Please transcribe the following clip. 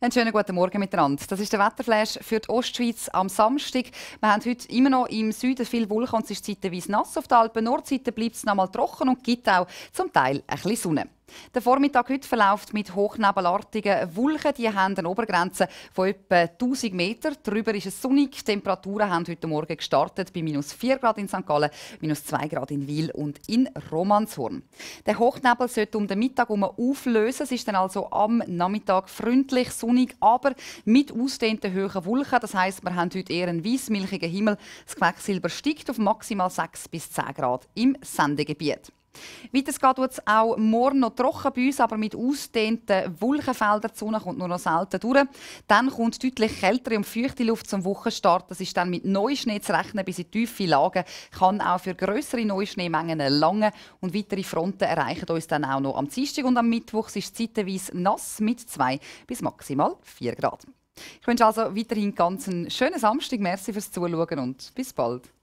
Einen schönen guten Morgen miteinander. Das ist der Wetterflash für die Ostschweiz am Samstag. Wir haben heute immer noch im Süden viel Wolken und es ist zeitweise nass auf der Alpen. Nordseite bleibt es noch mal trocken und gibt auch zum Teil ein bisschen Sonne. Der Vormittag heute verläuft mit hochnebelartigen Wolken. Die haben eine Obergrenze von etwa 1000 Meter. Darüber ist es sonnig. Die Temperaturen haben heute Morgen gestartet bei minus 4 Grad in St. Gallen, minus 2 Grad in Wiel und in Romanshorn. Der Hochnebel sollte um den Mittag herum auflösen. Es ist dann also am Nachmittag freundlich sonnig, aber mit ausdehnten hohen Wolken. Das heisst, wir haben heute eher einen weissmilchigen Himmel. Das Quecksilber steigt auf maximal 6 bis 10 Grad im Sendegebiet. Weiters geht es auch morgen noch trocken bei uns, aber mit ausdehnten Wolkenfeldern. Die Sonne kommt nur noch selten durch. Dann kommt deutlich kältere und feuchte Luft zum Wochenstart. Das ist dann mit Neuschnee zu rechnen bis in tiefe Lagen. Kann auch für größere Neuschneemengen lange und weitere Fronten erreichen uns dann auch noch am Dienstag und am Mittwoch. Es ist zeitweise nass mit 2 bis maximal 4 Grad. Ich wünsche also weiterhin ganz einen schönen Samstag. Merci fürs Zuschauen und bis bald.